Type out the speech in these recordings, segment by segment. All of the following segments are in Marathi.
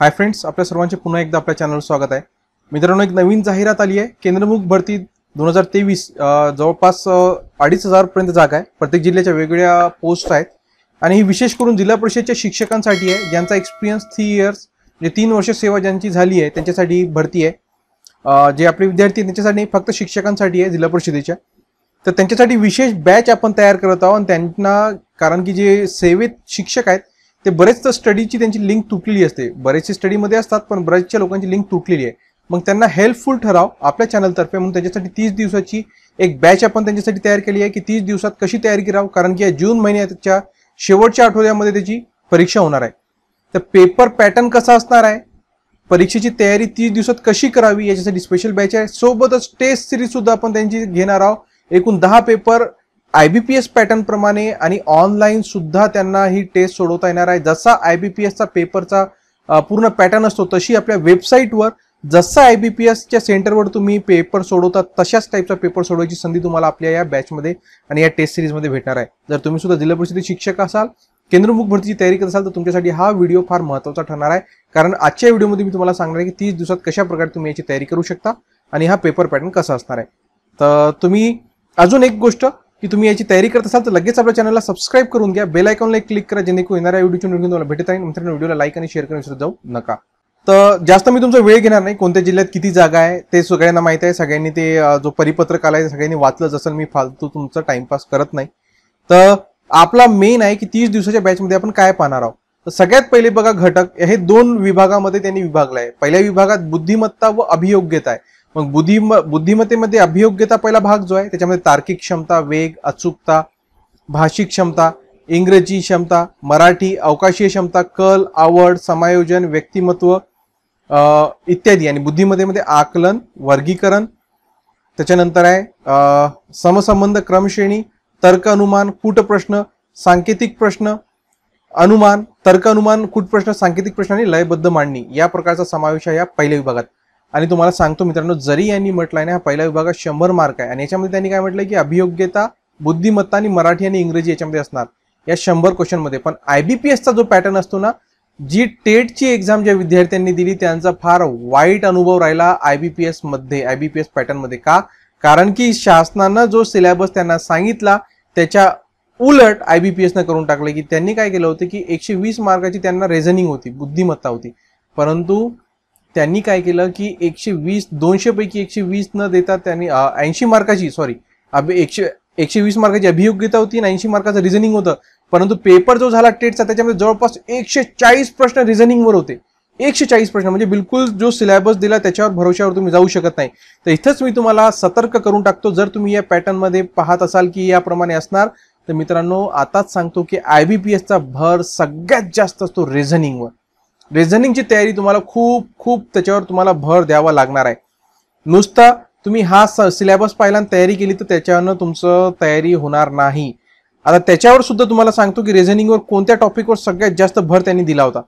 हाय फ्रेंड्स आपल्या सर्वांचे पुन्हा एकदा आपल्या चॅनलवर स्वागत आहे मित्रांनो एक नवीन जाहिरात आली आहे केंद्रमुख भरती दोन हजार तेवीस जवळपास अडीच हजारपर्यंत जागा आहे प्रत्येक जिल्ह्याच्या वेगवेगळ्या पोस्ट आहेत आणि ही विशेष करून जिल्हा परिषदेच्या शिक्षकांसाठी आहे ज्यांचा एक्सपिरियन्स थ्री इयर्स म्हणजे तीन वर्ष सेवा ज्यांची झाली आहे त्यांच्यासाठी भरती आहे जे आपले विद्यार्थी त्यांच्यासाठी फक्त शिक्षकांसाठी आहे जिल्हा परिषदेच्या तर त्यांच्यासाठी विशेष बॅच आपण तयार करत आहोत आणि त्यांना कारण की जे सेवेत शिक्षक आहेत ते बरेच स्टडीची त्यांची लिंक तुटलेली असते बरेचसे स्टडीमध्ये असतात पण बरेचशा लोकांची लिंक तुटलेली आहे मग त्यांना हेल्पफुल ठराव आपल्या चॅनलतर्फे म्हणून त्याच्यासाठी तीस दिवसाची एक बॅच आपण त्यांच्यासाठी तयार केली आहे की तीस दिवसात कशी तयारी करावं कारण की या जून महिन्याच्या शेवटच्या आठवड्यामध्ये त्याची परीक्षा होणार आहे तर पेपर पॅटर्न कसा असणार आहे परीक्षेची तयारी तीस दिवसात कशी करावी याच्यासाठी स्पेशल बॅच आहे सोबतच टेस्ट सिरीज सुद्धा आपण त्यांची घेणार आहोत एकूण दहा paper I B P S पॅटर्नप्रमाणे आणि ऑनलाईन सुद्धा त्यांना ही टेस्ट सोडवता येणार आहे जसा आय बी पी एसचा पेपरचा पूर्ण पॅटर्न असतो तशी आपल्या वेबसाईटवर जसा आय बी पी एसच्या सेंटरवर तुम्ही पेपर सोडवता तशाच टाईपचा पेपर सोडवायची संधी तुम्हाला आपल्या या बॅचमध्ये आणि या टेस्ट सिरीजमध्ये भेटणार आहे जर तुम्ही सुद्धा जिल्हा परिषदेत शिक्षक असाल केंद्रमुख भरतीची तयारी करत असाल तर तुमच्यासाठी हा व्हिडिओ फार महत्त्वाचा ठरणार आहे कारण आजच्या व्हिडिओमध्ये मी तुम्हाला सांगणार आहे की तीस दिवसात कशा प्रकारे तुम्ही याची तयारी करू शकता आणि हा पेपर पॅटर्न कसा असणार आहे तर तुम्ही अजून एक गोष्ट की तुम्ही याची तयारी करत असाल तर लगेच आपल्या चॅनलला सबस्क्राईब करून घ्या बेल आयकॉनला क्लिक करा जेणेकरून येणाऱ्या व्हिडिओची नोटिफिकेशन तुम्हाला भेटत नाही मित्रांनो व्हिडिओला लाईक आणि शेअर करून जाऊ नका तर जास्त मी तुमचा वेळ घेणार नाही कोणत्या जिल्ह्यात किती जागा आहे ते सगळ्यांना माहीत आहे सगळ्यांनी ते जो परिपत्रक आलाय आहे सगळ्यांनी वाचलं असेल मी फालतू तुमचा टाइमपास करत नाही तर आपला मेन आहे की तीस दिवसाच्या बॅचमध्ये आपण काय पाहणार आहोत तर सगळ्यात पहिले बघा घटक हे दोन विभागामध्ये त्यांनी विभागलं आहे पहिल्या विभागात बुद्धिमत्ता व अभियोग्यता आहे मग बुद्धिम बुद्धिमत्तेमध्ये अभियोग्यता पहिला भाग जो आहे त्याच्यामध्ये तार्किक क्षमता वेग अचूकता भाषिक क्षमता इंग्रजी क्षमता मराठी अवकाशीय क्षमता कल आवड समायोजन व्यक्तिमत्व इत्यादी आणि बुद्धिमत्तेमध्ये आकलन वर्गीकरण त्याच्यानंतर आहे समसंबंध क्रमश्रेणी तर्क अनुमान कूट प्रश्न सांकेतिक प्रश्न अनुमान तर्क अनुमान कूट प्रश्न सांकेतिक प्रश्न आणि लयबद्ध मांडणी या प्रकारचा समावेश आहे या पहिल्या विभागात आणि तुम्हाला सांगतो मित्रांनो जरी यांनी म्हटलं आहे हा पहिल्या विभागात शंभर मार्क आहे आणि याच्यामध्ये त्यांनी काय म्हटलं की अभियोग्यता बुद्धिमत्ता आणि मराठी आणि इंग्रजी याच्यामध्ये असणार या शंभर क्वेश्चनमध्ये पण आय बी पी एसचा जो पॅटर्न असतो ना जी टेटची एक्झाम ज्या विद्यार्थ्यांनी दिली त्यांचा फार वाईट अनुभव राहिला आय बी पी एसमध्ये आय बी पी एस पॅटर्नमध्ये का कारण की शासनानं जो सिलेबस त्यांना सांगितला त्याच्या उलट आय बी पी करून टाकलं की त्यांनी काय केलं होतं की एकशे वीस मार्काची त्यांना रेझनिंग होती बुद्धिमत्ता होती परंतु त्यांनी काय केलं की एकशे वीस दोनशे पैकी एकशे वीस न देता त्यांनी ऐंशी मार्काची सॉरी अभि एकशे एकशे वीस मार्काची अभियोग्यता होती आणि ऐंशी मार्काचं रिझनिंग होतं परंतु पेपर जो झाला टेटचा त्याच्यामध्ये जवळपास एकशे चाळीस प्रश्न रिझनिंगवर होते एकशे चाळीस प्रश्न म्हणजे बिलकुल जो सिलेबस दिला त्याच्यावर भरोश्यावर तुम्ही जाऊ शकत नाही तर इथंच मी तुम्हाला सतर्क करून टाकतो जर तुम्ही या पॅटर्नमध्ये पाहत असाल की याप्रमाणे असणार तर मित्रांनो आताच सांगतो की आय बी पी एसचा भर सगळ्यात जास्त असतो रिझनिंगवर रेझनिंगची तयारी तुम्हाला खूप खूप त्याच्यावर तुम्हाला भर द्यावा लागणार आहे नुसता तुम्ही हा सिलेबस पाहिला तयारी केली तर त्याच्यानं तुमचं तयारी होणार नाही आता त्याच्यावर सुद्धा तुम्हाला सांगतो की रेझनिंगवर कोणत्या टॉपिकवर सगळ्यात जास्त भर त्यांनी दिला होता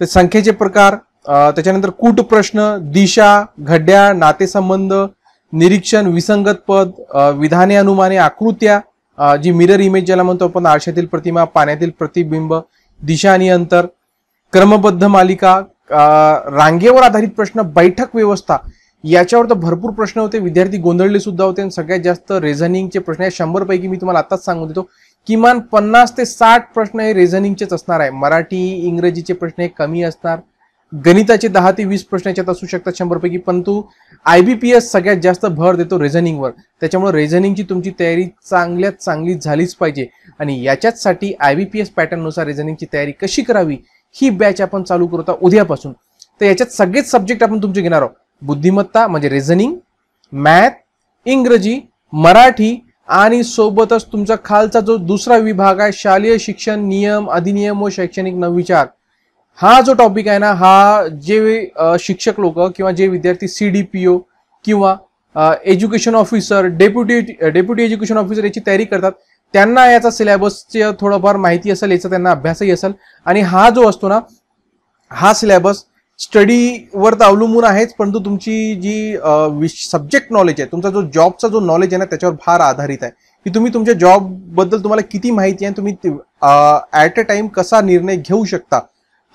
ते संख्येचे प्रकार त्याच्यानंतर कूट प्रश्न दिशा घड्या नातेसंबंध निरीक्षण विसंगत पद विधाने अनुमाने आकृत्या जी मिरर इमेज ज्याला म्हणतो आपण आरशातील प्रतिमा पाण्यातील प्रतिबिंब दिशा आणि अंतर क्रमबद्ध मालिका रांगेवर आधारित प्रश्न बैठक व्यवस्था याच्यावर तर भरपूर प्रश्न होते विद्यार्थी गोंधळले सुद्धा होते आणि सगळ्यात जास्त रेझनिंगचे प्रश्न आहे शंभरपैकी मी तुम्हाला आताच सांगून देतो किमान पन्नास ते साठ प्रश्न हे रेझनिंगचेच असणार आहे मराठी इंग्रजीचे प्रश्न हे कमी असणार गणिताचे दहा ते वीस प्रश्न याच्यात असू शकतात शंभरपैकी परंतु आय बी पी एस सगळ्यात जास्त भर देतो रेझनिंगवर त्याच्यामुळे रेझनिंगची तुमची तयारी चांगल्यात चांगली झालीच पाहिजे आणि याच्याचसाठी आय बी पी एस पॅटर्ननुसार रेझनिंगची तयारी कशी करावी ही बॅच आपण चालू करू आता उद्यापासून तर याच्यात सगळेच सब्जेक्ट आपण तुमचे घेणार आहोत बुद्धिमत्ता म्हणजे रिझनिंग मॅथ इंग्रजी मराठी आणि सोबतच तुमचा खालचा जो दुसरा विभाग आहे शालेय शिक्षण नियम अधिनियम व शैक्षणिक नवविचार हा जो टॉपिक आहे ना हा जे शिक्षक लोक किंवा जे विद्यार्थी सी डी पी ओ किंवा education officer deputy deputy education officer याची तयारी करतात त्यांना याचा सिलेबसची थोडंफार माहिती असेल याचा त्यांना अभ्यासही असेल आणि हा जो असतो ना हा सिलेबस स्टडीवर तर अवलंबून आहेच परंतु तुमची जी सब्जेक्ट नॉलेज आहे तुमचा जो जॉबचा जो नॉलेज आहे ना त्याच्यावर फार आधारित आहे की तुम्ही तुमच्या जॉबबद्दल तुम्हाला किती माहिती आहे तुम्ही ॲट अ टाइम कसा निर्णय घेऊ शकता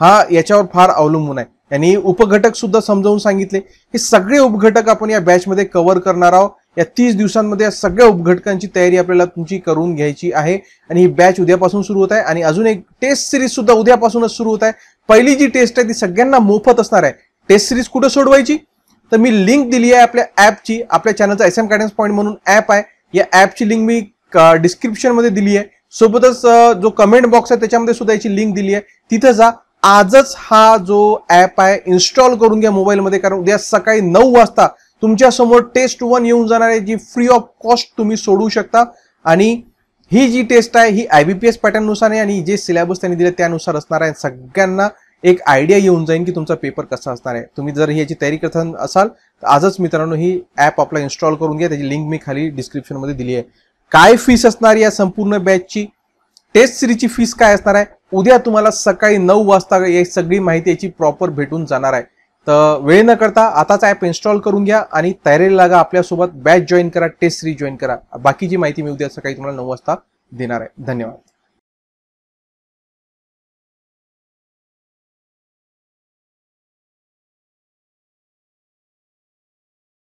हा याच्यावर फार अवलंबून आहे यांनी उपघटक सुद्धा समजावून सांगितले हे सगळे उपघटक आपण या बॅचमध्ये कव्हर करणार आहोत या तीस दिवसांमध्ये या सगळ्या उपघटकांची तयारी आपल्याला तुमची करून घ्यायची आहे आणि ही बॅच उद्यापासून सुरू होत आहे आणि अजून एक टेस्ट सिरीज सुद्धा उद्यापासूनच सुरू होत आहे पहिली जी टेस्ट आहे ती सगळ्यांना मोफत असणार आहे टेस्ट सिरीज कुठं सोडवायची तर मी लिंक दिली आहे आपल्या ॲपची आपल्या चॅनलचा एस एम गायडन्स पॉईंट म्हणून ॲप आहे या ॲपची लिंक मी डिस्क्रिप्शनमध्ये दिली आहे सोबतच जो कमेंट बॉक्स आहे त्याच्यामध्ये सुद्धा याची लिंक दिली आहे तिथे जा आजच हा जो ॲप आहे इन्स्टॉल करून घ्या मोबाईलमध्ये कारण उद्या सकाळी नऊ वाजता तुमच्यासमोर टेस्ट वन येऊन जाणार आहे जी फ्री ऑफ कॉस्ट तुम्ही सोडवू शकता आणि ही जी टेस्ट आहे ही आय बी पी एस पॅटर्ननुसार आहे आणि जे सिलेबस त्यांनी दिले त्यानुसार असणार आहे सगळ्यांना एक आयडिया येऊन जाईल की तुमचा पेपर कसा असणार आहे तुम्ही जर याची तयारी करत असाल तर आजच मित्रांनो ही ॲप आपला इन्स्टॉल करून घ्या त्याची लिंक मी खाली डिस्क्रिप्शनमध्ये दिली आहे काय फीस असणार या संपूर्ण बॅचची टेस्ट सिरीजची फीस काय असणार आहे उद्या तुम्हाला सकाळी नऊ वाजता सगळी माहिती याची प्रॉपर भेटून जाणार आहे तर वेळ न करता आताच ॲप इन्स्टॉल करून घ्या आणि तयारीला लागा आपल्यासोबत बॅच जॉईन करा टेस्ट सिरीज जॉईन करा बाकीची माहिती मी उद्या सकाळी तुम्हाला नऊ वाजता देणार आहे धन्यवाद